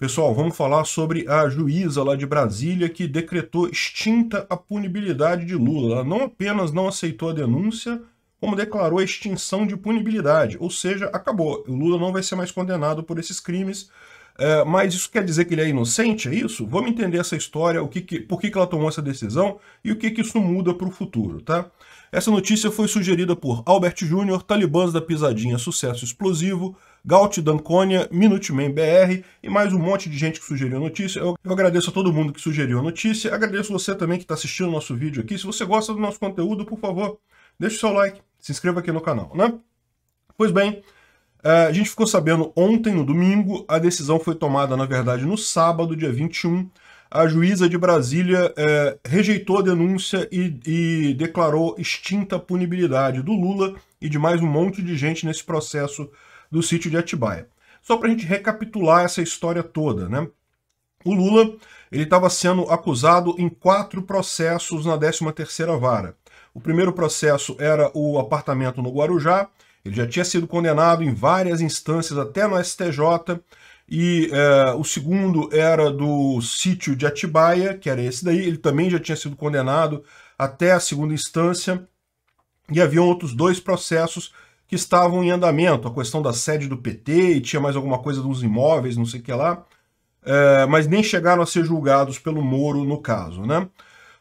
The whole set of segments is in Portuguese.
Pessoal, vamos falar sobre a juíza lá de Brasília que decretou extinta a punibilidade de Lula. Ela não apenas não aceitou a denúncia, como declarou a extinção de punibilidade. Ou seja, acabou. O Lula não vai ser mais condenado por esses crimes. É, mas isso quer dizer que ele é inocente, é isso? Vamos entender essa história, o que, que por que, que ela tomou essa decisão e o que, que isso muda para o futuro, tá? Essa notícia foi sugerida por Albert Júnior, Talibãs da Pisadinha Sucesso Explosivo, Gaut Danconia, Minuteman BR e mais um monte de gente que sugeriu a notícia. Eu, eu agradeço a todo mundo que sugeriu a notícia. Agradeço você também que está assistindo o nosso vídeo aqui. Se você gosta do nosso conteúdo, por favor, deixe o seu like, se inscreva aqui no canal, né? Pois bem, é, a gente ficou sabendo ontem, no domingo, a decisão foi tomada, na verdade, no sábado, dia 21, a juíza de Brasília é, rejeitou a denúncia e, e, declarou extinta a punibilidade do Lula e de mais um monte de gente nesse processo do sítio de Atibaia. Só para a gente recapitular essa história toda, né? O Lula ele estava sendo acusado em quatro processos na 13ª vara. O primeiro processo era o apartamento no Guarujá. Ele já tinha sido condenado em várias instâncias até no STJ e é, o segundo era do sítio de Atibaia, que era esse daí, ele também já tinha sido condenado até a segunda instância, e haviam outros dois processos que estavam em andamento, a questão da sede do PT e tinha mais alguma coisa dos imóveis, não sei o que lá, é, mas nem chegaram a ser julgados pelo Moro no caso, né?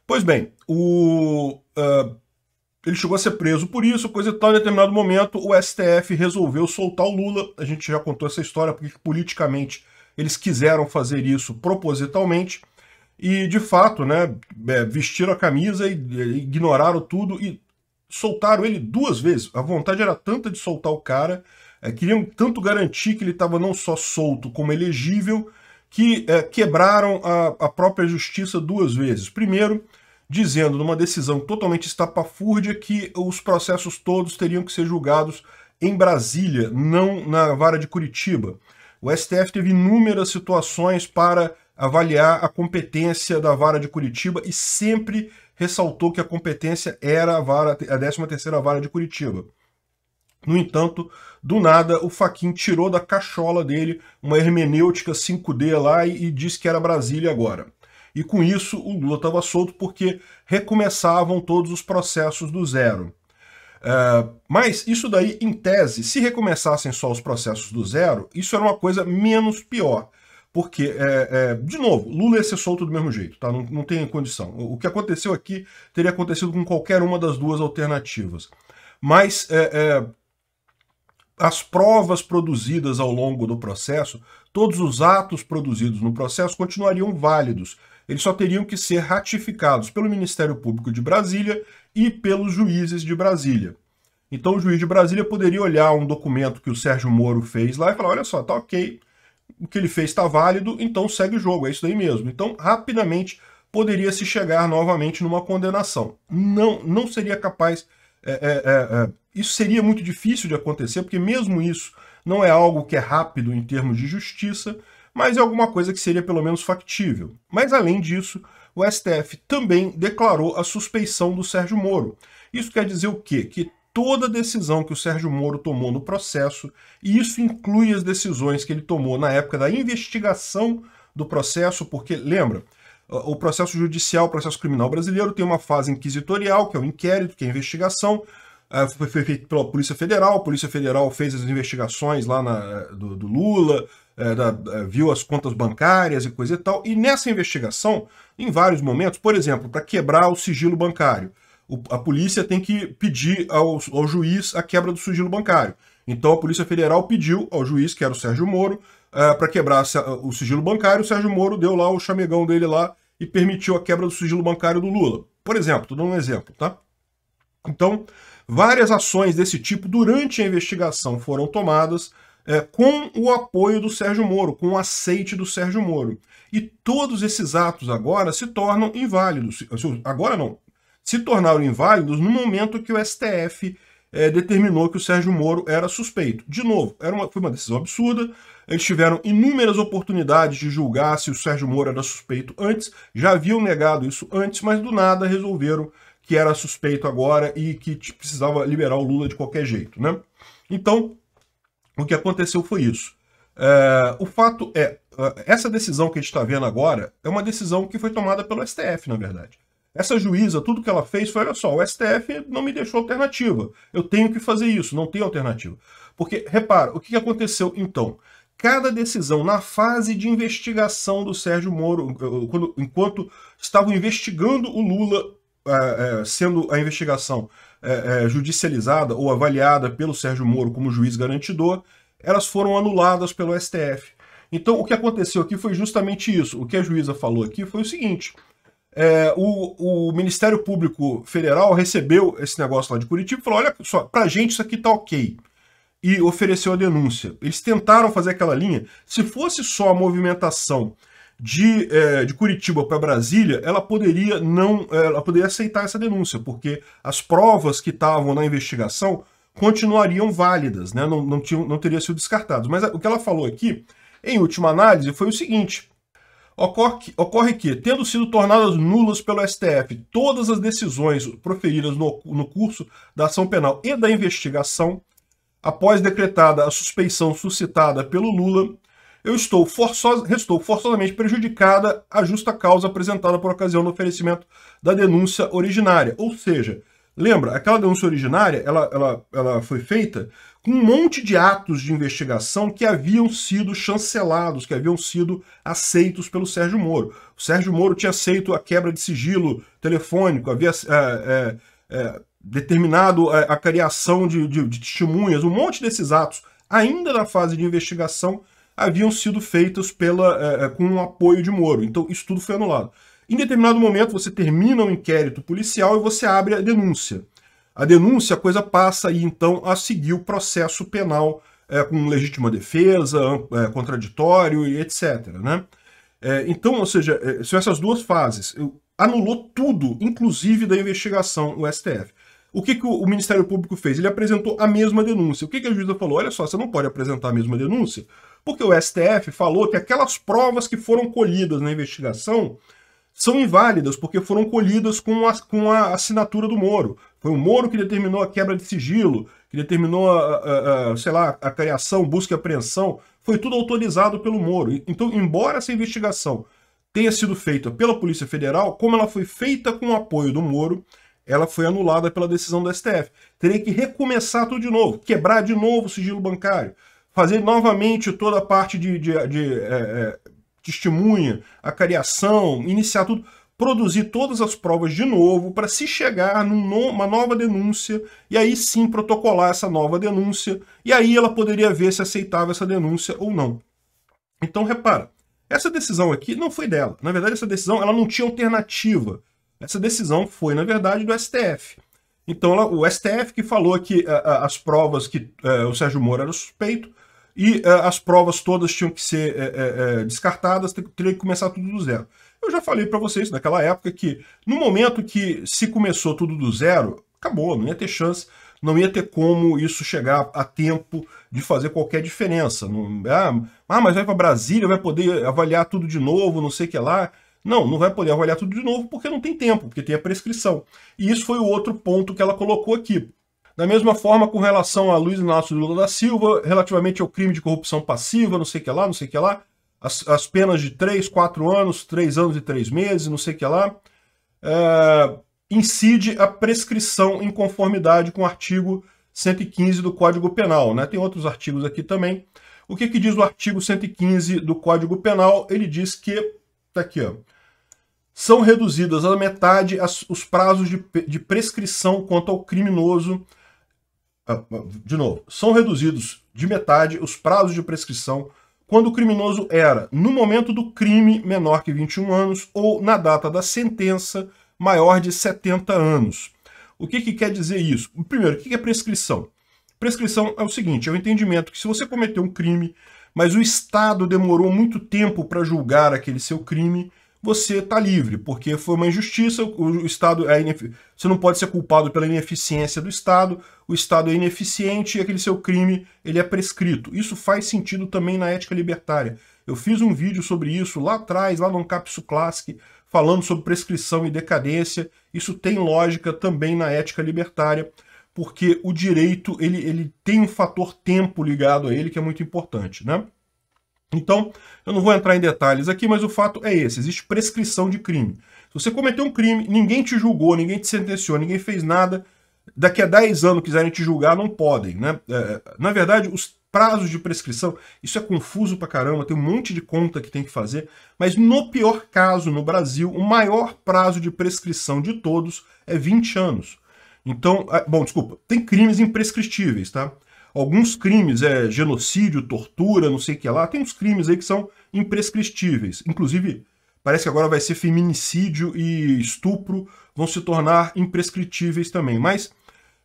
Pois bem, o... Uh, ele chegou a ser preso por isso, coisa e tal. Em determinado momento, o STF resolveu soltar o Lula. A gente já contou essa história, porque politicamente eles quiseram fazer isso propositalmente. E, de fato, né, é, vestiram a camisa e ignoraram tudo e soltaram ele duas vezes. A vontade era tanta de soltar o cara, é, queriam tanto garantir que ele estava não só solto como elegível, que é, quebraram a, a própria justiça duas vezes. Primeiro, dizendo numa decisão totalmente estapafúrdia que os processos todos teriam que ser julgados em Brasília, não na vara de Curitiba. O STF teve inúmeras situações para avaliar a competência da vara de Curitiba e sempre ressaltou que a competência era a vara a 13ª vara de Curitiba. No entanto, do nada, o Faquin tirou da cachola dele uma hermenêutica 5D lá e, e disse que era Brasília agora e com isso o Lula estava solto porque recomeçavam todos os processos do zero. Uh, mas isso daí, em tese, se recomeçassem só os processos do zero, isso era uma coisa menos pior. Porque, é, é, de novo, Lula ia ser solto do mesmo jeito, tá? Não, não tem condição. O, o que aconteceu aqui teria acontecido com qualquer uma das duas alternativas. Mas é, é as provas produzidas ao longo do processo, todos os atos produzidos no processo continuariam válidos. Eles só teriam que ser ratificados pelo Ministério Público de Brasília e pelos juízes de Brasília. Então o juiz de Brasília poderia olhar um documento que o Sérgio Moro fez lá e falar: olha só, tá ok, o que ele fez está válido, então segue o jogo, é isso aí mesmo. Então, rapidamente poderia se chegar novamente numa condenação. Não, não seria capaz. É, é, é, é, isso seria muito difícil de acontecer, porque mesmo isso não é algo que é rápido em termos de justiça mas é alguma coisa que seria pelo menos factível. Mas além disso, o STF também declarou a suspeição do Sérgio Moro. Isso quer dizer o quê? Que toda decisão que o Sérgio Moro tomou no processo, e isso inclui as decisões que ele tomou na época da investigação do processo, porque lembra, o processo judicial, o processo criminal brasileiro tem uma fase inquisitorial, que é o inquérito, que é a investigação, eh, foi feito pela Polícia Federal, a Polícia Federal fez as investigações lá na, do, do Lula, é, da, é, viu as contas bancárias e coisa e tal. E nessa investigação, em vários momentos, por exemplo, para quebrar o sigilo bancário, o, a polícia tem que pedir ao, ao juiz a quebra do sigilo bancário. Então a Polícia Federal pediu ao juiz, que era o Sérgio Moro, Uh, é, para quebrar o sigilo bancário, o Sérgio Moro deu lá o chamegão dele lá e permitiu a quebra do sigilo bancário do Lula. Por exemplo, estou dando um exemplo, tá? Então, várias ações desse tipo durante a investigação foram tomadas é, com o apoio do Sérgio Moro, com o aceite do Sérgio Moro. E todos esses atos agora se tornam inválidos. Agora não. Se tornaram inválidos no momento que o STF é, determinou que o Sérgio Moro era suspeito. De novo, era uma, foi uma decisão absurda. Eles tiveram inúmeras oportunidades de julgar se o Sérgio Moro era suspeito antes, já haviam negado isso antes, mas do nada resolveram que era suspeito agora e que precisava liberar o Lula de qualquer jeito, né? Então, o que aconteceu foi isso. É, o fato é, essa decisão que a gente está vendo agora é uma decisão que foi tomada pelo STF, na verdade. Essa juíza, tudo que ela fez foi: olha só, o STF não me deixou alternativa. Eu tenho que fazer isso, não tem alternativa. Porque, repara, o que aconteceu então? Cada decisão na fase de investigação do Sérgio Moro, quando, enquanto estavam investigando o Lula, é, é, sendo a investigação é, é, judicializada ou avaliada pelo Sérgio Moro como juiz garantidor, elas foram anuladas pelo STF. Então, o que aconteceu aqui foi justamente isso. O que a juíza falou aqui foi o seguinte: é, o, o, Ministério Público Federal recebeu esse negócio lá de Curitiba e falou: olha só, pra gente isso aqui tá ok. E ofereceu a denúncia. Eles tentaram fazer aquela linha. Se fosse só a movimentação de, é, de Curitiba para Brasília, ela poderia não, é, ela poderia aceitar essa denúncia, porque as provas que estavam na investigação continuariam válidas, né? não, não, tinham, não teria sido descartadas. Mas é, o que ela falou aqui, em última análise, foi o seguinte: ocorre, ocorre que, tendo sido tornadas nulas pelo STF todas as decisões proferidas no, no curso da ação penal e da investigação, após decretada a suspeição suscitada pelo Lula, eu estou forços, restou forçosamente prejudicada a justa causa apresentada por ocasião do oferecimento da denúncia originária. Ou seja, lembra, aquela denúncia originária ela, ela, ela foi feita com um monte de atos de investigação que haviam sido chancelados, que haviam sido aceitos pelo Sérgio Moro. O Sérgio Moro tinha aceito a quebra de sigilo telefônico, havia. É, é, é, determinado a, a criação de, de, de testemunhas, um monte desses atos ainda na fase de investigação, haviam sido feitas pela, é, com o apoio de Moro. Então isso tudo foi anulado. Em determinado momento, você termina um inquérito policial e você abre a denúncia. A denúncia, a coisa passa e então a seguir o processo penal é, com legítima defesa, é, contraditório e etc. Né? É, então, ou seja, são essas duas fases. Anulou tudo, inclusive da investigação, o STF. O que, que o, o Ministério Público fez? Ele apresentou a mesma denúncia. O que, que a juíza falou? Olha só, você não pode apresentar a mesma denúncia, porque o STF falou que aquelas provas que foram colhidas na investigação são inválidas, porque foram colhidas com a, com a assinatura do Moro. Foi o Moro que determinou a quebra de sigilo, que determinou, a, a, a sei lá, a criação, busca e apreensão. Foi tudo autorizado pelo Moro. Então, embora essa investigação tenha sido feita pela Polícia Federal, como ela foi feita com o apoio do Moro, ela foi anulada pela decisão do STF. Teria que recomeçar tudo de novo, quebrar de novo o sigilo bancário, fazer novamente toda a parte de, de, de é, é testemunha, a cariação, iniciar tudo, produzir todas as provas de novo para se chegar numa nova denúncia e aí sim protocolar essa nova denúncia e aí ela poderia ver se aceitava essa denúncia ou não. Então repara, essa decisão aqui não foi dela. Na verdade, essa decisão ela não tinha alternativa. Essa decisão foi, na verdade, do STF. Então, ela, o STF que falou que a, a, as provas que a, é, o Sérgio Moro era suspeito e é, as provas todas tinham que ser é, é, descartadas, teria que começar tudo do zero. Eu já falei para vocês naquela época que no momento que se começou tudo do zero, acabou, não ia ter chance, não ia ter como isso chegar a tempo de fazer qualquer diferença. Não, ah, ah mas vai para Brasília, vai poder avaliar tudo de novo, não sei o que lá. Não, não vai poder avaliar tudo de novo porque não tem tempo, porque tem a prescrição. E isso foi o outro ponto que ela colocou aqui. Da mesma forma, com relação a Luiz Inácio Lula da Silva, relativamente ao crime de corrupção passiva, não sei o que lá, não sei o que lá, as, as penas de 3, 4 anos, 3 anos e 3 meses, não sei o que lá, é, incide a prescrição em conformidade com o artigo 115 do Código Penal. Né? Tem outros artigos aqui também. O que, que diz o artigo 115 do Código Penal? Ele diz que, tá aqui, ó, são reduzidas à metade as, os prazos de, de prescrição quanto ao criminoso ah, ah, de novo, são reduzidos de metade os prazos de prescrição quando o criminoso era, no momento do crime, menor que 21 anos ou na data da sentença, maior de 70 anos. O que, que quer dizer isso? Primeiro, o que, que é prescrição? Prescrição é o seguinte: é o entendimento que se você cometeu um crime, mas o Estado demorou muito tempo para julgar aquele seu crime, você está livre, porque foi uma injustiça, o Estado é você não pode ser culpado pela ineficiência do Estado, o Estado é ineficiente e aquele seu crime ele é prescrito. Isso faz sentido também na ética libertária. Eu fiz um vídeo sobre isso lá atrás, lá no Capsu Classic, falando sobre prescrição e decadência. Isso tem lógica também na ética libertária, porque o direito ele, ele tem um fator tempo ligado a ele que é muito importante. Né? Então, eu não vou entrar em detalhes aqui, mas o fato é esse: existe prescrição de crime. Se você cometeu um crime, ninguém te julgou, ninguém te sentenciou, ninguém fez nada. Daqui a 10 anos quiserem te julgar, não podem. Né? É, é, na verdade, os prazos de prescrição, isso é confuso pra caramba, tem um monte de conta que tem que fazer, mas no pior caso, no Brasil, o maior prazo de prescrição de todos é 20 anos. Então, é, bom, desculpa, tem crimes imprescritíveis, tá? alguns crimes, é genocídio, tortura, não sei o que lá, tem uns crimes aí que são imprescritíveis. Inclusive, parece que agora vai ser feminicídio e estupro vão se tornar imprescritíveis também, mas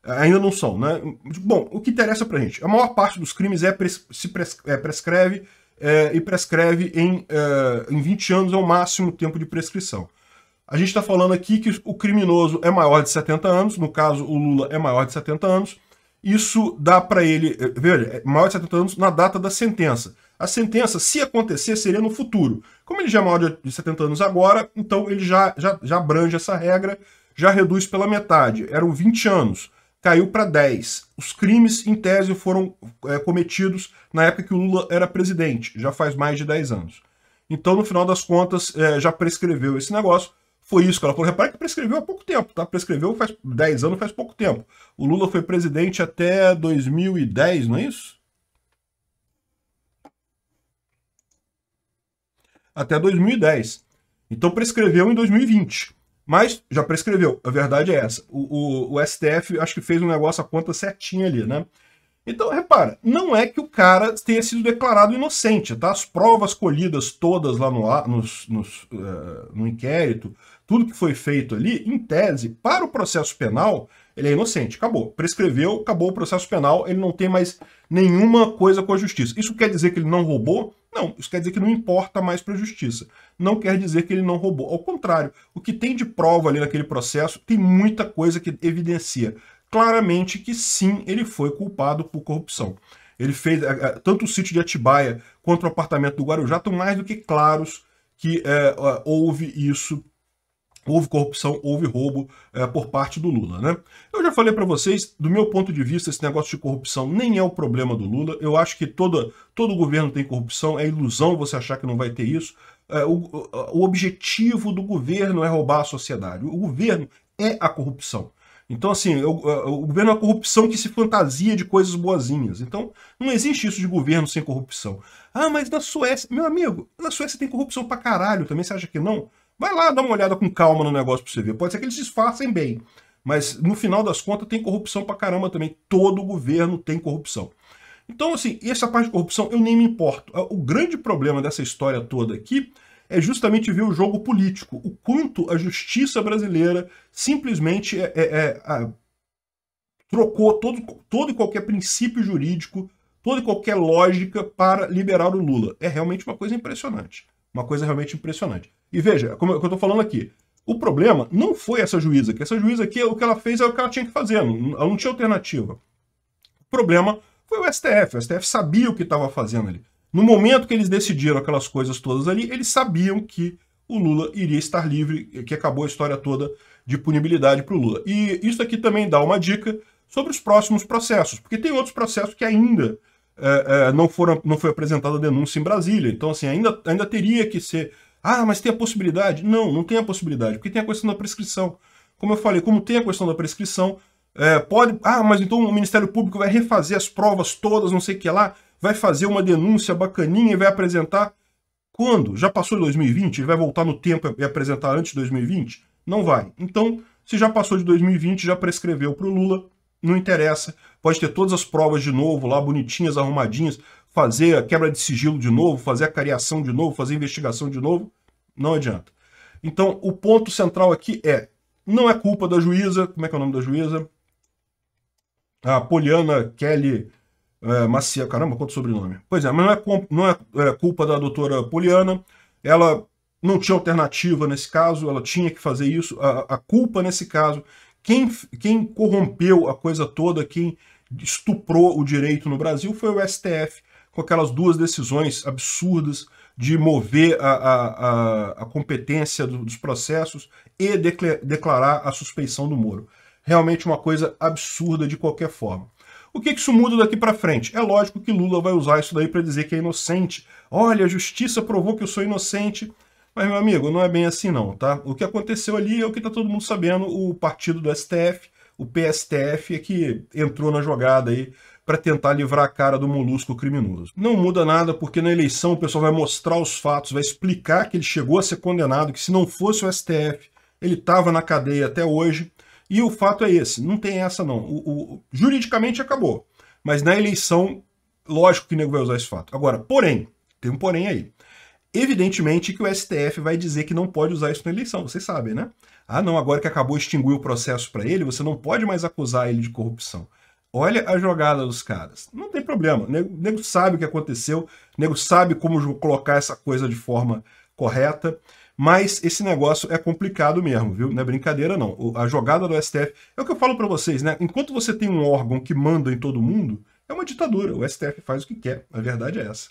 eh, ainda não são, né? Bom, o que interessa pra gente, a maior parte dos crimes é pres se pres é, prescreve é, e prescreve em, é, em 20 anos é o máximo tempo de prescrição. A gente está falando aqui que o criminoso é maior de 70 anos, no caso o Lula é maior de 70 anos, isso dá para ele, eh, veja, eh, maior de 70 anos na data da sentença. A sentença, se acontecer, seria no futuro. Como ele já é maior de 70 anos agora, então ele já, já, já abrange essa regra, já reduz pela metade. Eram 20 anos, caiu para 10. Os crimes, em tese, foram é, cometidos na época que o Lula era presidente, já faz mais de 10 anos. Então, no final das contas, é, já prescreveu esse negócio. Foi isso que ela falou. Repare que prescreveu há pouco tempo, tá? Prescreveu faz 10 anos, faz pouco tempo. O Lula foi presidente até 2010, não é isso? Até 2010. Então prescreveu em 2020. Mas já prescreveu, a verdade é essa. O, o, o, STF acho que fez um negócio a conta certinha ali, né? Então, repara, não é que o cara tenha sido declarado inocente, tá? As provas colhidas todas lá no, nos, nos uh, no inquérito, tudo que foi feito ali, em tese, para o processo penal, ele é inocente, acabou. Prescreveu, acabou o processo penal, ele não tem mais nenhuma coisa com a justiça. Isso quer dizer que ele não roubou? Não, isso quer dizer que não importa mais para a justiça. Não quer dizer que ele não roubou. Ao contrário, o que tem de prova ali naquele processo tem muita coisa que evidencia claramente que sim, ele foi culpado por corrupção. Ele fez eh, eh, tanto o sítio de Atibaia quanto o apartamento do Guarujá estão mais do que claros que é, houve isso houve corrupção, houve roubo é, por parte do Lula, né? Eu já falei para vocês, do meu ponto de vista, esse negócio de corrupção nem é o problema do Lula. Eu acho que toda, todo governo tem corrupção, é ilusão você achar que não vai ter isso. É, o, o objetivo do governo é roubar a sociedade. O governo é a corrupção. Então, assim, o, o governo é a corrupção que se fantasia de coisas boazinhas. Então, não existe isso de governo sem corrupção. Ah, mas na Suécia, meu amigo, na Suécia tem corrupção pra caralho também, você acha que não? Vai lá, dá uma olhada com calma no negócio pra você ver. Pode ser que eles disfarcem bem. Mas no final das contas tem corrupção pra caramba também. Todo governo tem corrupção. Então, assim, essa parte de corrupção eu nem me importo. Ah, o grande problema dessa história toda aqui é justamente ver o jogo político. O quanto a justiça brasileira simplesmente é, é, é, a, ah, trocou todo, todo e qualquer princípio jurídico, toda e qualquer lógica para liberar o Lula. É realmente uma coisa impressionante. Uma coisa realmente impressionante. E veja, como eu estou falando aqui, o problema não foi essa juíza, que essa juíza aqui, o que ela fez é o que ela tinha que fazer, ela não tinha alternativa. O problema foi o STF, o STF sabia o que estava fazendo ali. No momento que eles decidiram aquelas coisas todas ali, eles sabiam que o Lula iria estar livre, que acabou a história toda de punibilidade para o Lula. E isso aqui também dá uma dica sobre os próximos processos, porque tem outros processos que ainda é, é, não, foram, não foi apresentada denúncia em Brasília. Então, assim, ainda, ainda teria que ser ah, mas tem a possibilidade? Não, não tem a possibilidade, porque tem a questão da prescrição. Como eu falei, como tem a questão da prescrição, é, pode. Ah, mas então o Ministério Público vai refazer as provas todas, não sei o que lá, vai fazer uma denúncia bacaninha e vai apresentar. Quando? Já passou de 2020? Ele vai voltar no tempo e apresentar antes de 2020? Não vai. Então, se já passou de 2020, já prescreveu para o Lula, não interessa. Pode ter todas as provas de novo lá, bonitinhas, arrumadinhas fazer a quebra de sigilo de novo, fazer a cariação de novo, fazer a investigação de novo. Não adianta. Então, o ponto central aqui é: não é culpa da juíza. Como é que é o nome da juíza? A Poliana Kelly é, Macia. Caramba, quanto sobrenome. Pois é, mas não é, não é, é culpa da doutora Poliana. Ela não tinha alternativa nesse caso, ela tinha que fazer isso. A, a, culpa nesse caso, quem, quem corrompeu a coisa toda, quem estuprou o direito no Brasil foi o STF com aquelas duas decisões absurdas de mover a, a, a, competência dos processos e declarar a suspeição do Moro. Realmente uma coisa absurda de qualquer forma. O que, que isso muda daqui para frente? É lógico que Lula vai usar isso daí para dizer que é inocente. Olha, a justiça provou que eu sou inocente. Mas, meu amigo, não é bem assim não, tá? O que aconteceu ali é o que está todo mundo sabendo, o partido do STF, o PSTF, é que entrou na jogada aí para tentar livrar a cara do molusco criminoso. Não muda nada porque na eleição o pessoal vai mostrar os fatos, vai explicar que ele chegou a ser condenado, que se não fosse o STF, ele estava na cadeia até hoje. E o fato é esse, não tem essa não. O, o, juridicamente acabou, mas na eleição, lógico que o nego vai usar esse fato. Agora, porém, tem um porém aí. Evidentemente que o STF vai dizer que não pode usar isso na eleição, vocês sabem, né? Ah, não, agora que acabou, extinguiu o processo para ele, você não pode mais acusar ele de corrupção. Olha a jogada dos caras. Não tem problema. O nego, nego sabe o que aconteceu, o nego sabe como colocar essa coisa de forma correta. Mas esse negócio é complicado mesmo, viu? Não é brincadeira, não. O, a jogada do STF. É o que eu falo para vocês, né? Enquanto você tem um órgão que manda em todo mundo, é uma ditadura. O STF faz o que quer. A verdade é essa.